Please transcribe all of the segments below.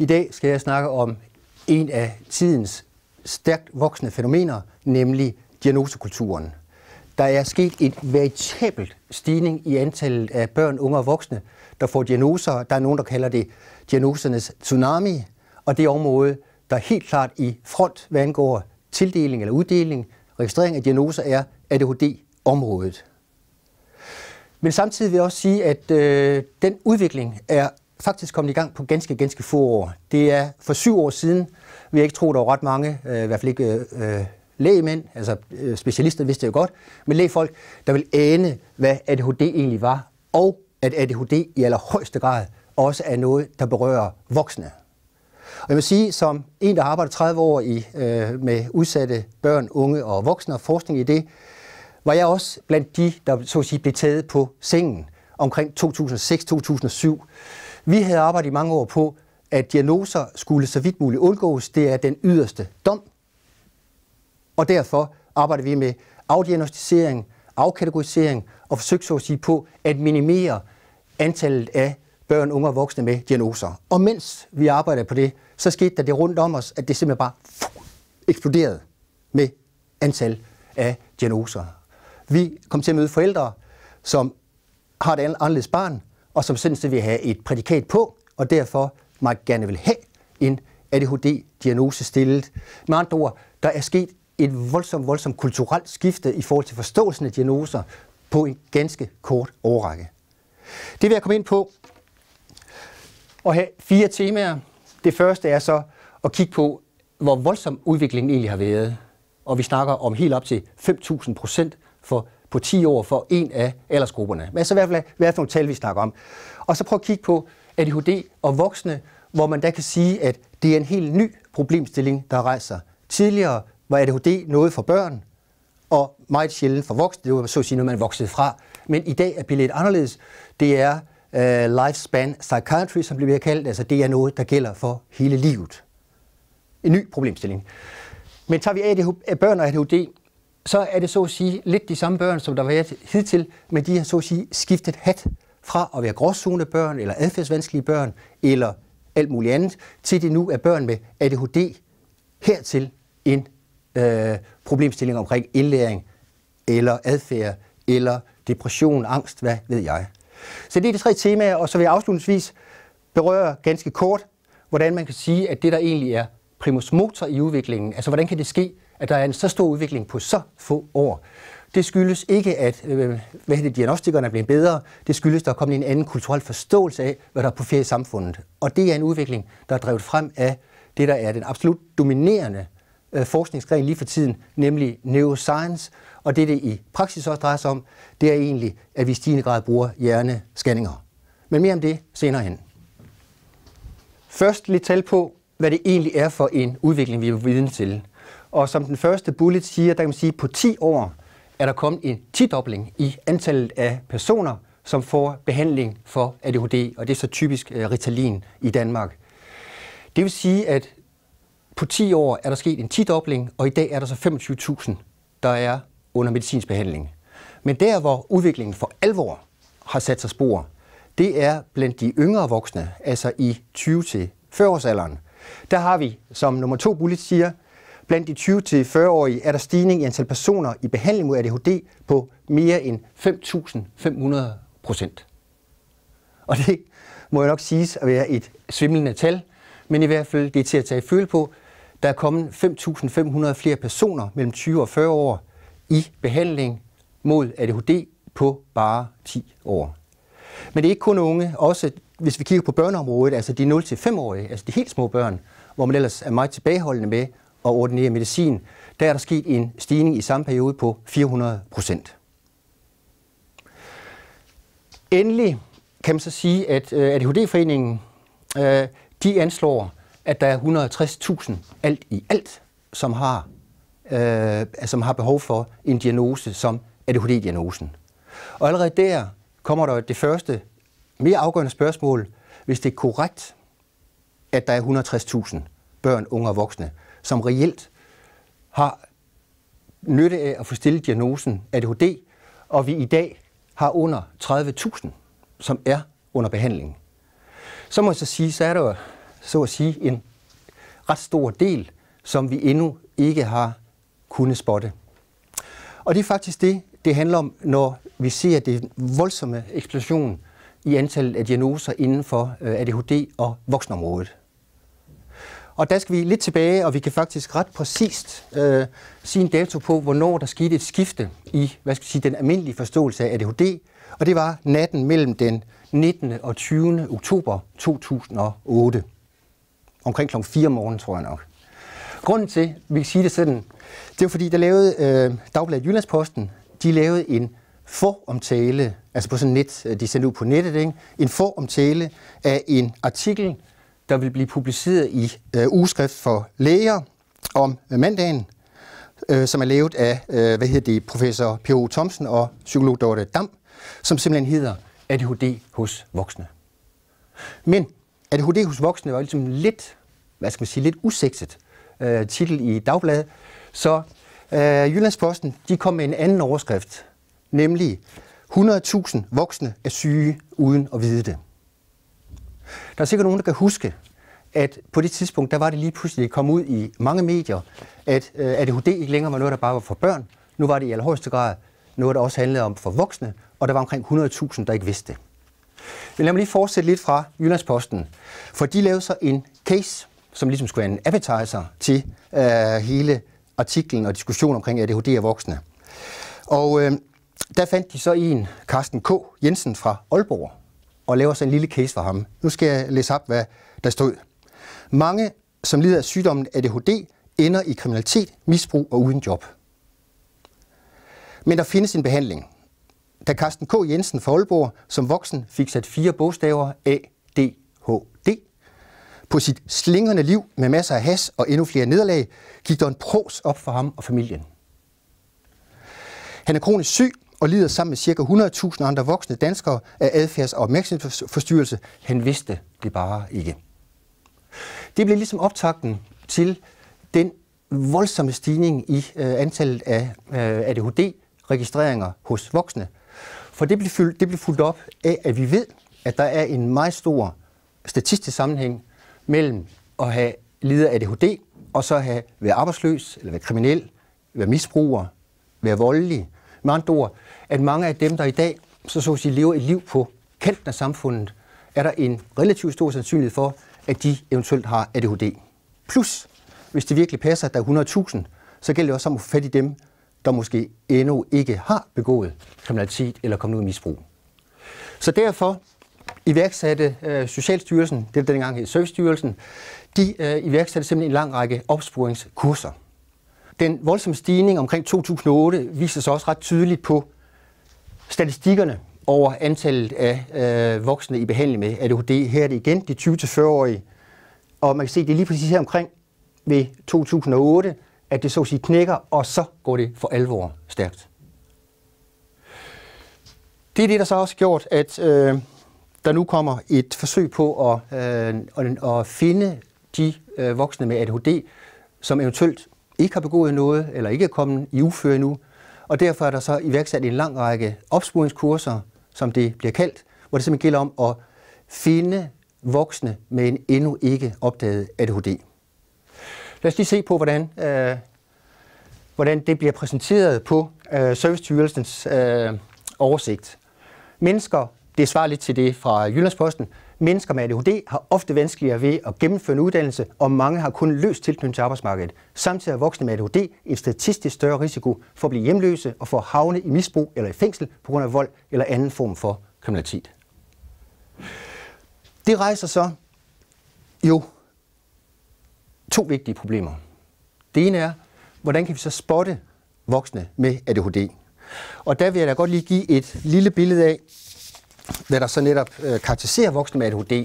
I dag skal jeg snakke om en af tidens stærkt voksende fænomener, nemlig diagnosekulturen. Der er sket en veritabel stigning i antallet af børn, unge og voksne, der får diagnoser. Der er nogen, der kalder det diagnosernes tsunami, og det område, der helt klart i front, hvad angår tildeling eller uddeling, registrering af diagnoser, er ADHD-området. Men samtidig vil jeg også sige, at øh, den udvikling er faktisk kommet i gang på ganske, ganske få år. Det er for syv år siden, vi har ikke troet, der var ret mange, øh, i hvert fald ikke øh, øh lægemænd, altså øh, specialister vidste det jo godt, men lægefolk, der vil ane, hvad ADHD egentlig var, og at ADHD i allerhøjeste grad også er noget, der berører voksne. Og jeg vil sige, som en, der har arbejdet 30 år i, øh, med udsatte børn, unge og voksne og forskning i det, var jeg også blandt de, der så at sige, blev taget på sengen omkring 2006-2007. Vi havde arbejdet i mange år på, at diagnoser skulle så vidt muligt undgås. Det er den yderste dom. Og derfor arbejder vi med afdiagnostisering, afkategorisering og forsøg så at sige på at minimere antallet af børn, unge og voksne med diagnoser. Og mens vi arbejdede på det, så skete der det rundt om os, at det simpelthen bare eksploderede med antal af diagnoser. Vi kom til at møde forældre, som har et anderledes barn, og som sindssygt vil have et prædikat på, og derfor meget gerne vil have en ADHD-diagnose stillet. Med andre ord, der er sket et voldsomt, voldsomt kulturelt skifte i forhold til forståelsen af diagnoser på en ganske kort årrække. Det vil jeg komme ind på og have fire temaer. Det første er så at kigge på, hvor voldsom udviklingen egentlig har været. Og vi snakker om helt op til 5.000 procent for på 10 år for en af aldersgrupperne. Men så altså, i hvert fald, hvad er for nogle tal, vi snakker om. Og så prøv at kigge på ADHD og voksne, hvor man da kan sige, at det er en helt ny problemstilling, der rejser. Tidligere var ADHD noget for børn, og meget sjældent for voksne. Det var så at sige noget, man voksede fra. Men i dag er billedet anderledes. Det er uh, lifespan psychiatry, som bliver kaldt. Altså det er noget, der gælder for hele livet. En ny problemstilling. Men tager vi ADHD, børn og ADHD så er det så at sige lidt de samme børn, som der var hidtil, men de har så at sige skiftet hat fra at være børn eller adfærdsvanskelige børn eller alt muligt andet, til det nu er børn med ADHD hertil en øh, problemstilling omkring indlæring eller adfærd eller depression, angst, hvad ved jeg. Så det er de tre temaer, og så vil jeg afslutningsvis berøre ganske kort, hvordan man kan sige, at det der egentlig er primus motor i udviklingen, altså hvordan kan det ske, at der er en så stor udvikling på så få år. Det skyldes ikke, at øh, hvad diagnostikerne er blevet bedre. Det skyldes, at der er kommet en anden kulturel forståelse af, hvad der er på ferie i samfundet. Og det er en udvikling, der er drevet frem af det, der er den absolut dominerende øh, forskningsgren lige for tiden, nemlig neuroscience. Og det, det i praksis også drejer sig om, det er egentlig, at vi i stigende grad bruger hjernescanninger. Men mere om det senere hen. Først lidt tal på, hvad det egentlig er for en udvikling, vi er vidne til. Og som den første bullet siger, der kan man sige, at på 10 år er der kommet en tidobling i antallet af personer, som får behandling for ADHD, og det er så typisk øh, Ritalin i Danmark. Det vil sige, at på 10 år er der sket en tidobling, og i dag er der så 25.000, der er under medicinsk behandling. Men der, hvor udviklingen for alvor har sat sig spor, det er blandt de yngre voksne, altså i 20-40-årsalderen. Der har vi, som nummer to bullet siger, Blandt de 20-40-årige er der stigning i antal personer i behandling mod ADHD på mere end 5.500 procent. Og det må jo nok siges at være et svimlende tal, men i hvert fald det er til at tage føle på. Der er kommet 5.500 flere personer mellem 20 og 40 år i behandling mod ADHD på bare 10 år. Men det er ikke kun unge, også hvis vi kigger på børneområdet, altså de 0-5-årige, altså de helt små børn, hvor man ellers er meget tilbageholdende med og ordinere medicin, der er der sket en stigning i samme periode på 400 procent. Endelig kan man så sige, at øh, ADHD-foreningen øh, de anslår, at der er 160.000 alt i alt, som har, øh, som har behov for en diagnose som ADHD-diagnosen. Og allerede der kommer der det første mere afgørende spørgsmål, hvis det er korrekt, at der er 160.000 børn, unge og voksne, som reelt har nytte af at få stillet diagnosen ADHD, og vi i dag har under 30.000, som er under behandling. Så må jeg så sige, så er der jo, så at sige en ret stor del, som vi endnu ikke har kunnet spotte. Og det er faktisk det, det handler om, når vi ser det voldsomme eksplosion i antallet af diagnoser inden for øh, ADHD og voksenområdet. Og der skal vi lidt tilbage, og vi kan faktisk ret præcist øh, sige en dato på, hvornår der skete et skifte i hvad skal jeg sige, den almindelige forståelse af ADHD, og det var natten mellem den 19. og 20. oktober 2008. Omkring kl. 4 om morgenen, tror jeg nok. Grunden til, at vi kan sige det sådan, det var fordi, der lavede øh, Dagbladet Jyllandsposten, de lavede en foromtale, altså på sådan net, øh, de sendte ud på nettet, ikke? en foromtale af en artikel, der vil blive publiceret i øh, Ugeskrift for Læger om øh, mandagen, øh, som er lavet af øh, hvad hedder det, professor P.O. Thomsen og psykolog Dorte Dam, som simpelthen hedder ADHD hos voksne. Men ADHD hos voksne var ligesom lidt, hvad skal man sige, lidt usekset øh, titel i Dagbladet, så øh, Jyllandsposten de kom med en anden overskrift, nemlig 100.000 voksne er syge uden at vide det. Der er sikkert nogen, der kan huske, at på det tidspunkt, der var det lige pludselig kommet ud i mange medier, at øh, ADHD ikke længere var noget, der bare var for børn. Nu var det i allerhøjeste grad noget, der også handlede om for voksne, og der var omkring 100.000, der ikke vidste det. Men lad mig lige fortsætte lidt fra Jyllandsposten, for de lavede så en case, som ligesom skulle være en appetizer til øh, hele artiklen og diskussionen omkring ADHD og voksne. Og øh, der fandt de så en, Carsten K. Jensen fra Aalborg, og laver så en lille case for ham. Nu skal jeg læse op, hvad der stod. Mange, som lider af sygdommen ADHD, ender i kriminalitet, misbrug og uden job. Men der findes en behandling. Da Carsten K. Jensen fra Aalborg som voksen fik sat fire bogstaver A, D, H, D på sit slingrende liv med masser af has og endnu flere nederlag, gik der en pros op for ham og familien. Han er kronisk syg, og lider sammen med ca. 100.000 andre voksne danskere af adfærds- og opmærksomhedsforstyrrelse. Han vidste det bare ikke. Det blev ligesom optakten til den voldsomme stigning i øh, antallet af øh, ADHD-registreringer hos voksne. For det blev, fyldt, det blev fuldt op af, at vi ved, at der er en meget stor statistisk sammenhæng mellem at have lider af ADHD, og så have været arbejdsløs, eller være kriminel, være misbruger, være voldelig, med andre ord, at mange af dem, der i dag så, så at sige, lever et liv på kanten af samfundet, er der en relativt stor sandsynlighed for, at de eventuelt har ADHD. Plus, hvis det virkelig passer, at der er 100.000, så gælder det også om at få fat i dem, der måske endnu ikke har begået kriminalitet eller kommet ud i misbrug. Så derfor iværksatte øh, Socialstyrelsen, det dengang hed Servicestyrelsen, de øh, iværksatte simpelthen en lang række opsporingskurser den voldsomme stigning omkring 2008 viser sig også ret tydeligt på statistikkerne over antallet af øh, voksne i behandling med ADHD. Her er det igen de 20-40-årige. Og man kan se, det er lige præcis her omkring ved 2008, at det så at sige knækker, og så går det for alvor stærkt. Det er det, der så også gjort, at øh, der nu kommer et forsøg på at, øh, at, at finde de øh, voksne med ADHD, som eventuelt ikke har begået noget, eller ikke er kommet i uføre endnu. Og derfor er der så iværksat en lang række opsporingskurser, som det bliver kaldt, hvor det simpelthen gælder om at finde voksne med en endnu ikke opdaget ADHD. Lad os lige se på, hvordan, øh, hvordan det bliver præsenteret på øh, Servicestyrelsens øh, oversigt. Mennesker, det svarer lidt til det fra Jyllandsposten, Mennesker med ADHD har ofte vanskeligere ved at gennemføre en uddannelse, og mange har kun løst tilknytning til arbejdsmarkedet. Samtidig er voksne med ADHD en statistisk større risiko for at blive hjemløse og for at havne i misbrug eller i fængsel på grund af vold eller anden form for kriminalitet. Det rejser så jo to vigtige problemer. Det ene er, hvordan kan vi så spotte voksne med ADHD? Og der vil jeg da godt lige give et lille billede af, hvad der så netop øh, karakteriserer voksne med ADHD.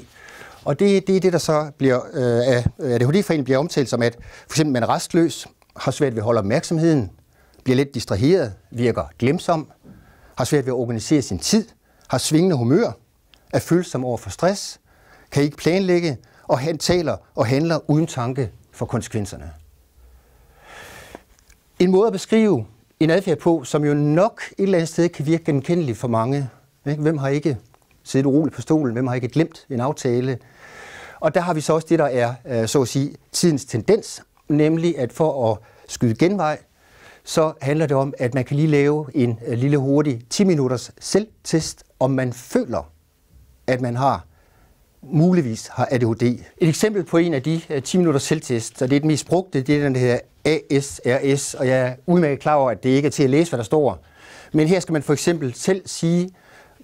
Og det, det er det, der så bliver, øh, af øh, ADHD-foreningen bliver omtalt som, at for eksempel man er restløs, har svært ved at holde opmærksomheden, bliver lidt distraheret, virker glemsom, har svært ved at organisere sin tid, har svingende humør, er følsom over for stress, kan ikke planlægge, og han taler og handler uden tanke for konsekvenserne. En måde at beskrive en adfærd på, som jo nok et eller andet sted kan virke genkendelig for mange, Hvem har ikke siddet uroligt på stolen? Hvem har ikke glemt en aftale? Og der har vi så også det, der er, øh, så at sige, tidens tendens, nemlig at for at skyde genvej, så handler det om, at man kan lige lave en øh, lille hurtig 10-minutters selvtest, om man føler, at man har muligvis har ADHD. Et eksempel på en af de 10 øh, minutters selvtest, og det er den mest brugte, det er den, der hedder ASRS, og jeg er udmærket klar over, at det ikke er til at læse, hvad der står. Men her skal man for eksempel selv sige,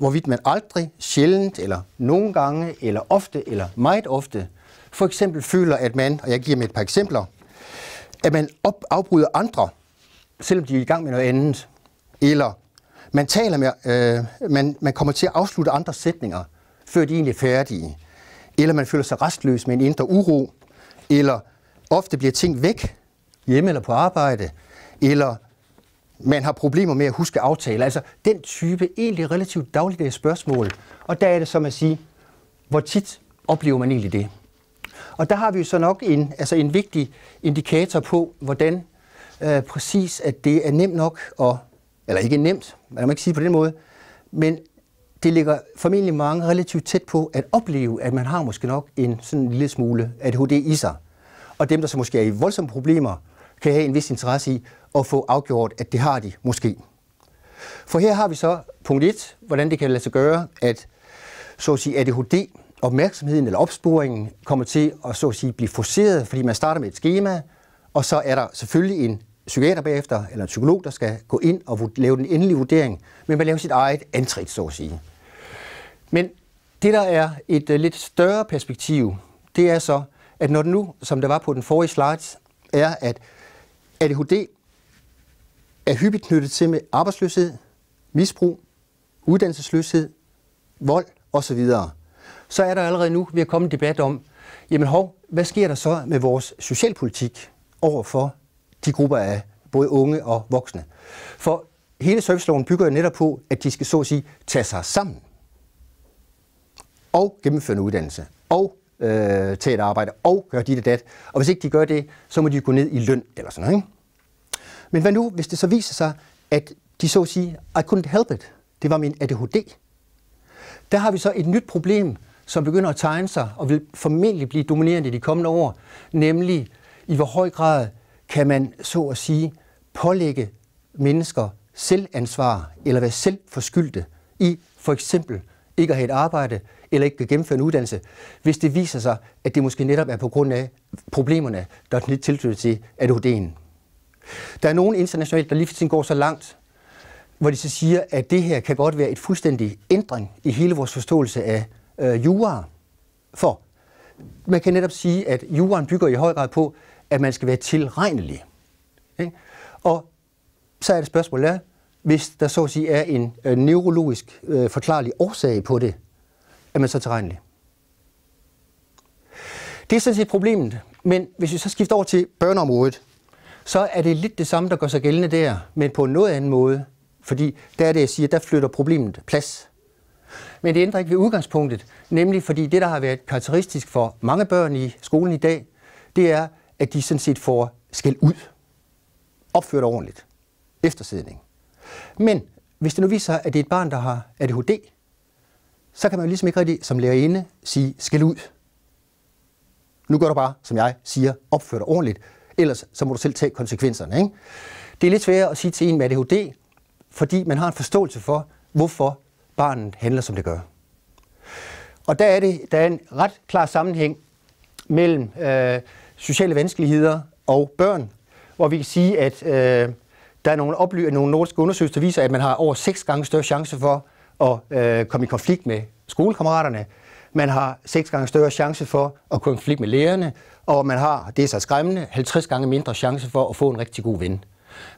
hvorvidt man aldrig, sjældent, eller nogle gange, eller ofte, eller meget ofte, for eksempel føler, at man, og jeg giver med et par eksempler, at man op, afbryder andre, selvom de er i gang med noget andet, eller man taler med, øh, man, man kommer til at afslutte andre sætninger, før de egentlig er færdige, eller man føler sig restløs med en indre uro, eller ofte bliver ting væk, hjemme eller på arbejde, eller man har problemer med at huske aftaler. Altså den type egentlig relativt dagligdags spørgsmål. Og der er det som at sige, hvor tit oplever man egentlig det? Og der har vi jo så nok en, altså en vigtig indikator på, hvordan øh, præcis, at det er nemt nok, og, eller ikke nemt, man må ikke sige på den måde, men det ligger formentlig mange relativt tæt på at opleve, at man har måske nok en sådan en lille smule ADHD i sig. Og dem, der så måske er i voldsomme problemer, kan have en vis interesse i at få afgjort, at det har de måske. For her har vi så punkt 1, hvordan det kan lade sig gøre, at så at sige, ADHD, opmærksomheden eller opsporingen, kommer til at så at sige, blive forceret, fordi man starter med et schema, og så er der selvfølgelig en psykiater bagefter, eller en psykolog, der skal gå ind og lave den endelige vurdering, men man laver sit eget antrit, så at sige. Men det, der er et uh, lidt større perspektiv, det er så, at når det nu, som det var på den forrige slide, er, at ADHD er hyppigt knyttet til med arbejdsløshed, misbrug, uddannelsesløshed, vold osv. Så er der allerede nu ved at komme en debat om, jamen hov, hvad sker der så med vores socialpolitik over for de grupper af både unge og voksne? For hele serviceloven bygger jo netop på, at de skal så at sige tage sig sammen og gennemføre en uddannelse og øh, til et arbejde og gør dit og dat. Og hvis ikke de gør det, så må de gå ned i løn eller sådan noget. Ikke? Men hvad nu, hvis det så viser sig, at de så at sige, I couldn't help it. Det var min ADHD. Der har vi så et nyt problem, som begynder at tegne sig og vil formentlig blive dominerende i de kommende år, nemlig i hvor høj grad kan man så at sige pålægge mennesker selvansvar eller være selvforskyldte i for eksempel ikke at have et arbejde, eller ikke kan gennemføre en uddannelse, hvis det viser sig, at det måske netop er på grund af problemerne, der er tilknyttet til ADHD'en. Der er nogen internationalt, der lige går så langt, hvor de så siger, at det her kan godt være et fuldstændig ændring i hele vores forståelse af øh, jura. For man kan netop sige, at juraen bygger i høj grad på, at man skal være tilregnelig. Ikke? Og så er det spørgsmålet, hvis der så at sige er en øh, neurologisk øh, forklarlig årsag på det, er man så tilregnelig. Det er sådan set problemet, men hvis vi så skifter over til børneområdet, så er det lidt det samme, der gør sig gældende der, men på en noget anden måde, fordi der er det, jeg siger, der flytter problemet plads. Men det ændrer ikke ved udgangspunktet, nemlig fordi det, der har været karakteristisk for mange børn i skolen i dag, det er, at de sådan set får skæld ud, opført ordentligt, eftersidning. Men hvis det nu viser sig, at det er et barn, der har ADHD, så kan man jo ligesom ikke rigtig som lærerinde sige, skal ud. Nu gør du bare, som jeg siger, opfør dig ordentligt. Ellers så må du selv tage konsekvenserne. Ikke? Det er lidt sværere at sige til en med ADHD, fordi man har en forståelse for, hvorfor barnet handler, som det gør. Og der er, det, der er en ret klar sammenhæng mellem øh, sociale vanskeligheder og børn, hvor vi kan sige, at øh, der er nogle, oply- nogle nordiske undersøgelser, der viser, at man har over seks gange større chance for at øh, komme i konflikt med skolekammeraterne. Man har seks gange større chance for at komme i konflikt med lærerne, og man har, det er så skræmmende, 50 gange mindre chance for at få en rigtig god ven.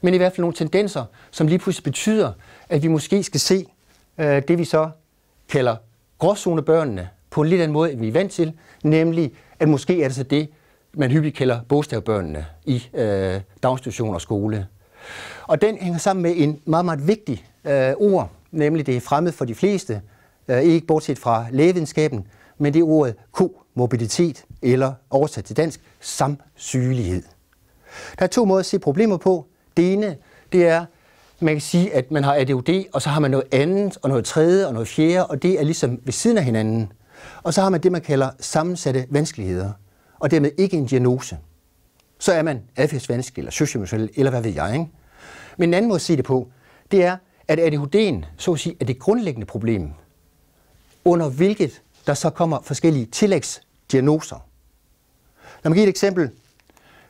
Men i hvert fald nogle tendenser, som lige pludselig betyder, at vi måske skal se øh, det, vi så kalder gråzonebørnene, på en lidt anden måde, end vi er vant til, nemlig at måske er det så det, man hyppigt kalder bogstavbørnene i øh, daginstitutioner og skole. Og den hænger sammen med en meget, meget vigtig øh, ord, nemlig det er fremmed for de fleste, øh, ikke bortset fra lægevidenskaben, men det er ordet komorbiditet, eller oversat til dansk, samsygelighed. Der er to måder at se problemer på. Det ene, det er, man kan sige, at man har ADHD, og så har man noget andet, og noget tredje, og noget fjerde, og det er ligesom ved siden af hinanden. Og så har man det, man kalder sammensatte vanskeligheder, og dermed ikke en diagnose så er man adfærdsvanskelig eller socioemotionel, eller hvad ved jeg. Ikke? Men en anden måde at sige det på, det er, at ADHD'en, så at sige, er det grundlæggende problem, under hvilket der så kommer forskellige tillægsdiagnoser. Lad mig give et eksempel,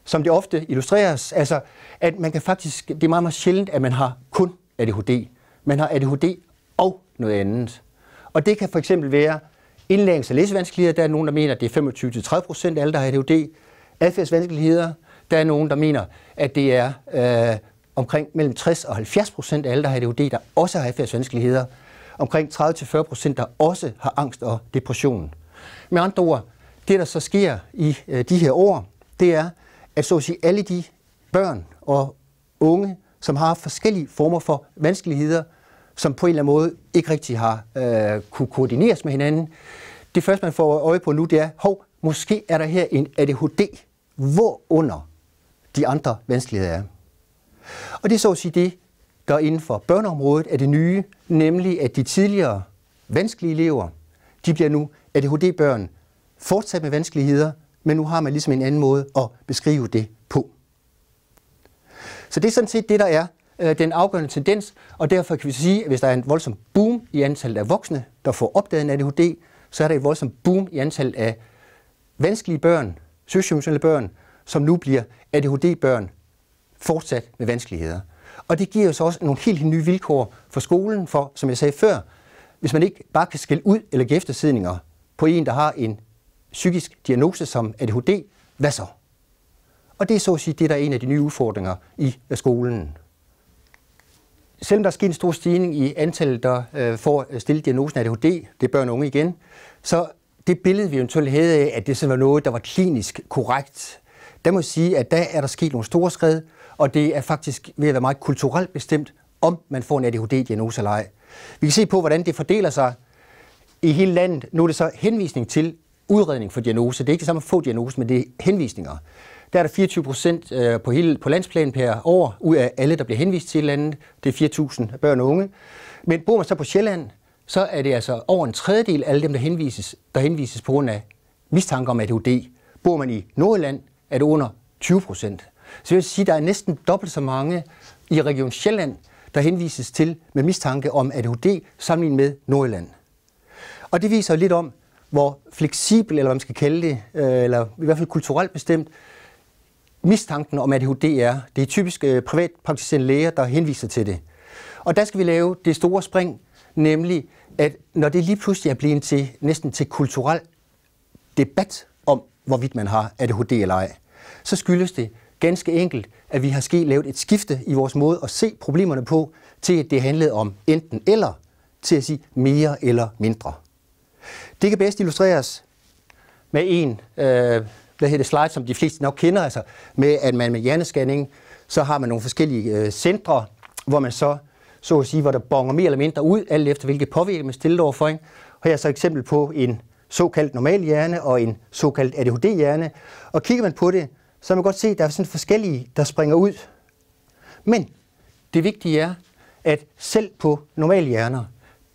som det ofte illustreres, altså at man kan faktisk, det er meget, meget sjældent, at man har kun ADHD. Man har ADHD og noget andet. Og det kan for eksempel være indlægnings- og læsevanskeligheder. Der er nogen, der mener, at det er 25-30 procent af alle, der har ADHD. Adfærdsvanskeligheder, der er nogen, der mener, at det er øh, omkring mellem 60 og 70 procent af alle, der har ADHD, der også har adfærdsvanskeligheder. Omkring 30-40 procent, der også har angst og depression. Med andre ord, det der så sker i øh, de her år, det er, at så at sige, alle de børn og unge, som har forskellige former for vanskeligheder, som på en eller anden måde ikke rigtig har øh, kunne koordineres med hinanden. Det første, man får øje på nu, det er, hov, måske er der her en ADHD, hvorunder de andre vanskeligheder er. Og det er så at sige det, der inden for børneområdet er det nye, nemlig at de tidligere vanskelige elever, de bliver nu ADHD-børn, fortsat med vanskeligheder, men nu har man ligesom en anden måde at beskrive det på. Så det er sådan set det, der er øh, den afgørende tendens, og derfor kan vi sige, at hvis der er en voldsom boom i antallet af voksne, der får opdaget en ADHD, så er der et voldsomt boom i antallet af vanskelige børn, søsfunktionelle børn, som nu bliver ADHD-børn fortsat med vanskeligheder. Og det giver jo så også nogle helt nye vilkår for skolen, for som jeg sagde før, hvis man ikke bare kan skille ud eller give eftersidninger på en, der har en psykisk diagnose som ADHD, hvad så? Og det er så at sige, det der er en af de nye udfordringer i skolen. Selvom der er sket en stor stigning i antallet, der øh, får øh, stillet diagnosen ADHD, det er børn og unge igen, så det billede, vi eventuelt havde af, at det sådan var noget, der var klinisk korrekt, der må jeg sige, at der er der sket nogle store skridt, og det er faktisk ved at være meget kulturelt bestemt, om man får en ADHD-diagnose eller ej. Vi kan se på, hvordan det fordeler sig i hele landet. Nu er det så henvisning til udredning for diagnose. Det er ikke det samme at få diagnose, men det er henvisninger. Der er der 24 procent øh, på, hele, på landsplan per år, ud af alle, der bliver henvist til landet. Det er 4.000 børn og unge. Men bor man så på Sjælland, så er det altså over en tredjedel af alle dem, der henvises, der henvises på grund af mistanke om ADHD. Bor man i Nordjylland, er det under 20 procent. Så jeg vil sige, at der er næsten dobbelt så mange i Region Sjælland, der henvises til med mistanke om ADHD sammenlignet med Nordjylland. Og det viser lidt om, hvor fleksibel, eller hvad man skal kalde det, øh, eller i hvert fald kulturelt bestemt, mistanken om ADHD er. Det er typisk øh, privatpraktiserende læger, der henviser til det. Og der skal vi lave det store spring, nemlig at når det lige pludselig er blevet til, næsten til kulturel debat om, hvorvidt man har ADHD eller ej, så skyldes det ganske enkelt, at vi har sket lavet et skifte i vores måde at se problemerne på, til at det handlede om enten eller, til at sige mere eller mindre. Det kan bedst illustreres med en øh, hvad hedder det, slide, som de fleste nok kender, altså med at man med hjernescanning, så har man nogle forskellige øh, centre, hvor man så, så at sige, hvor der bonger mere eller mindre ud, alt efter hvilke påvirkning man stiller overfor. Ikke? Og her er så et eksempel på en såkaldt normal hjerne og en såkaldt ADHD-hjerne. Og kigger man på det, så man kan godt se, at der er sådan forskellige, der springer ud. Men det vigtige er, at selv på normale hjerner,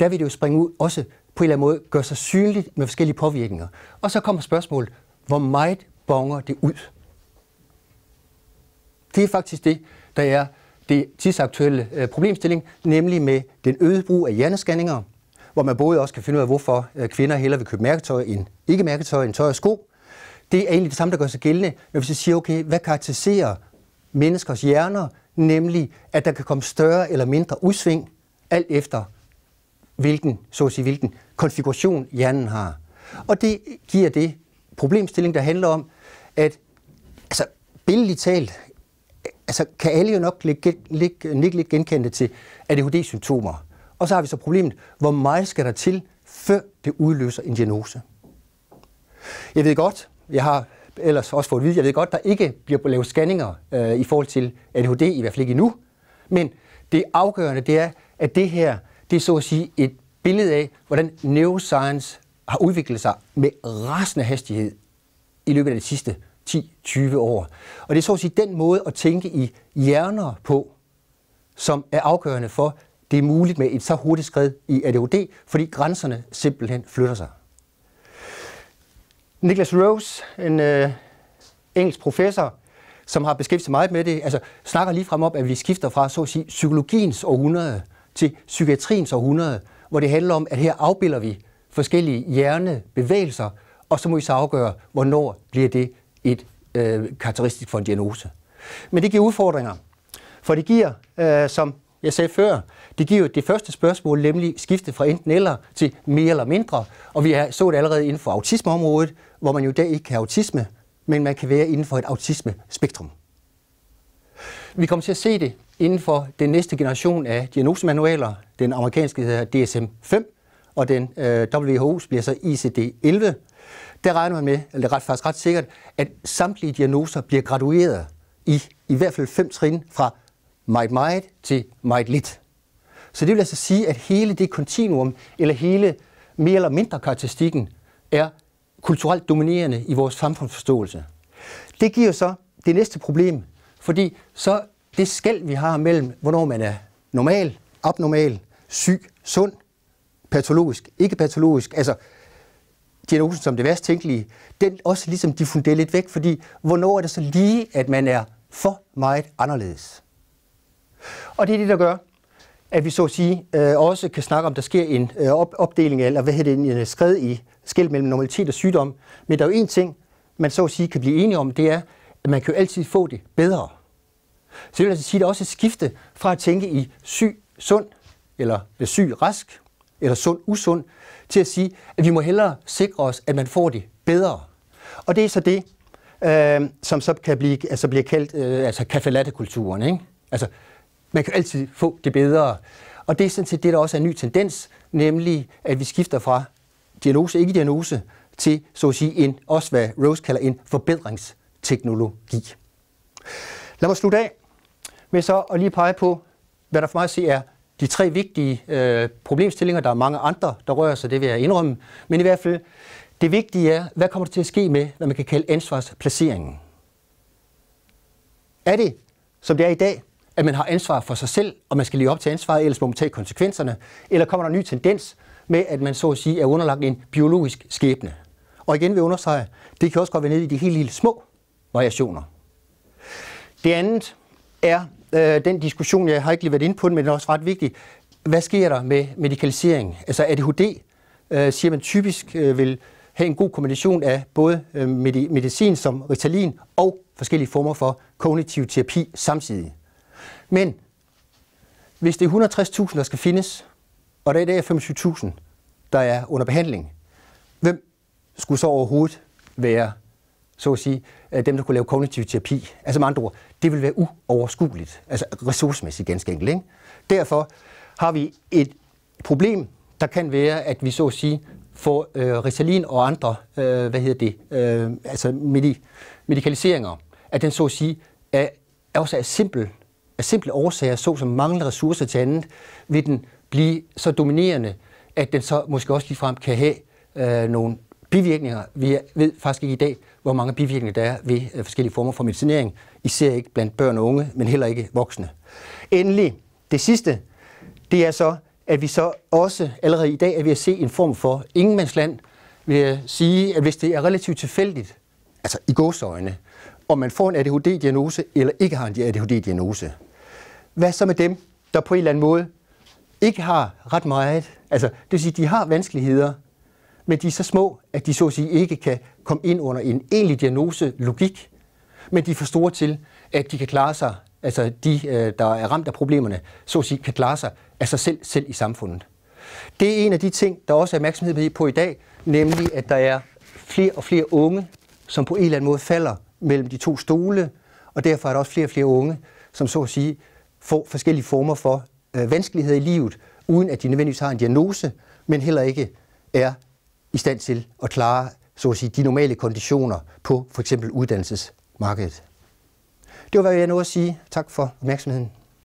der vil det jo springe ud også på en eller anden måde gøre sig synligt med forskellige påvirkninger. Og så kommer spørgsmålet, hvor meget bonger det ud? Det er faktisk det, der er det tidsaktuelle øh, problemstilling, nemlig med den øgede brug af hjernescanninger, hvor man både også kan finde ud af, hvorfor øh, kvinder hellere vil købe mærketøj end ikke mærketøj end tøj og sko, det er egentlig det samme, der gør sig gældende, når vi så siger, okay, hvad karakteriserer menneskers hjerner, nemlig at der kan komme større eller mindre udsving, alt efter hvilken, så at sige, hvilken konfiguration hjernen har. Og det giver det problemstilling, der handler om, at altså, billedligt talt, altså, kan alle jo nok ligge, ligge, ligge lidt genkendte til ADHD-symptomer. Og så har vi så problemet, hvor meget skal der til, før det udløser en diagnose? Jeg ved godt, jeg har ellers også fået at vide, jeg ved godt, der ikke bliver lavet scanninger øh, i forhold til ADHD, i hvert fald ikke endnu. Men det afgørende, det er, at det her, det er så at sige et billede af, hvordan neuroscience har udviklet sig med rasende hastighed i løbet af de sidste 10-20 år. Og det er så at sige den måde at tænke i hjerner på, som er afgørende for, det er muligt med et så hurtigt skridt i ADHD, fordi grænserne simpelthen flytter sig. Nicholas Rose, en øh, engelsk professor, som har beskæftiget sig meget med det, altså snakker lige frem op, at vi skifter fra så at sige, psykologiens århundrede til psykiatriens århundrede, hvor det handler om, at her afbilder vi forskellige hjernebevægelser, og så må vi så afgøre, hvornår bliver det et øh, karakteristisk for en diagnose. Men det giver udfordringer, for det giver, øh, som jeg sagde før, det giver jo det første spørgsmål, nemlig skifte fra enten eller til mere eller mindre. Og vi så det allerede inden for autismeområdet, hvor man jo i dag ikke kan have autisme, men man kan være inden for et autisme-spektrum. Vi kommer til at se det inden for den næste generation af diagnosemanualer. Den amerikanske hedder DSM-5, og den øh, WHO's bliver så ICD-11. Der regner man med, eller ret, faktisk ret sikkert, at samtlige diagnoser bliver gradueret i i hvert fald fem trin fra meget meget til meget lidt. Så det vil altså sige, at hele det kontinuum, eller hele mere eller mindre karakteristikken, er kulturelt dominerende i vores samfundsforståelse. Det giver så det næste problem, fordi så det skæld, vi har mellem, hvornår man er normal, abnormal, syg, sund, patologisk, ikke patologisk, altså diagnosen som det værst tænkelige, den også ligesom diffunderer lidt væk, fordi hvornår er det så lige, at man er for meget anderledes? Og det er det, der gør, at vi så at sige øh, også kan snakke om, der sker en øh, op- opdeling, eller hvad hedder det, en øh, skred i skæld mellem normalitet og sygdom. Men der er jo en ting, man så at sige kan blive enige om, det er, at man kan jo altid få det bedre. Så det vil altså sige, at der er også et skifte fra at tænke i syg, sund, eller syg, rask, eller sund, usund, til at sige, at vi må hellere sikre os, at man får det bedre. Og det er så det, øh, som så kan blive, altså bliver kaldt øh, altså kaffe kulturen ikke? Altså, man kan altid få det bedre. Og det er sådan set det, der også er en ny tendens, nemlig at vi skifter fra diagnose, ikke diagnose, til så at sige en, også hvad Rose kalder en forbedringsteknologi. Lad mig slutte af med så at lige pege på, hvad der for mig at se er de tre vigtige øh, problemstillinger. Der er mange andre, der rører sig, det vil jeg indrømme. Men i hvert fald, det vigtige er, hvad kommer der til at ske med, hvad man kan kalde ansvarsplaceringen? Er det, som det er i dag, at man har ansvar for sig selv, og man skal leve op til ansvaret, ellers må man tage konsekvenserne? Eller kommer der en ny tendens med, at man så at sige er underlagt en biologisk skæbne? Og igen vil jeg understrege, det kan også godt være nede i de helt lille små variationer. Det andet er øh, den diskussion, jeg har ikke lige været inde på men den er også ret vigtig. Hvad sker der med medikalisering? Altså ADHD, øh, siger man typisk, øh, vil have en god kombination af både øh, medicin som Ritalin og forskellige former for kognitiv terapi samtidig. Men hvis det er 160.000, der skal findes, og der i dag er 25.000, der er under behandling, hvem skulle så overhovedet være så at sige, øh, dem, der kunne lave kognitiv terapi. Altså med andre ord, det vil være uoverskueligt, altså ressourcemæssigt ganske enkelt. Ikke? Derfor har vi et problem, der kan være, at vi så at sige får øh, Ritalin og andre, øh, hvad hedder det, øh, altså medi- medicaliseringer, at den så at sige er, er også er simpel af simple årsager, såsom manglende ressourcer til andet, vil den blive så dominerende, at den så måske også ligefrem kan have øh, nogle bivirkninger. Vi ved faktisk ikke i dag, hvor mange bivirkninger der er ved øh, forskellige former for medicinering, især ikke blandt børn og unge, men heller ikke voksne. Endelig, det sidste, det er så, at vi så også allerede i dag er ved at se en form for ingenmandsland, vil jeg sige, at hvis det er relativt tilfældigt, altså i gåsøjne, om man får en ADHD-diagnose eller ikke har en ADHD-diagnose, hvad så med dem, der på en eller anden måde ikke har ret meget? Altså, det vil sige, de har vanskeligheder, men de er så små, at de så at sige ikke kan komme ind under en egentlig diagnoselogik, men de er for store til, at de kan klare sig, altså de, øh, der er ramt af problemerne, så at sige, kan klare sig af sig selv, selv i samfundet. Det er en af de ting, der også er opmærksomhed på i dag, nemlig at der er flere og flere unge, som på en eller anden måde falder mellem de to stole, og derfor er der også flere og flere unge, som så at sige få forskellige former for øh, vanskeligheder i livet, uden at de nødvendigvis har en diagnose, men heller ikke er i stand til at klare så at sige, de normale konditioner på for eksempel uddannelsesmarkedet. Det var, hvad jeg nåede at sige. Tak for opmærksomheden.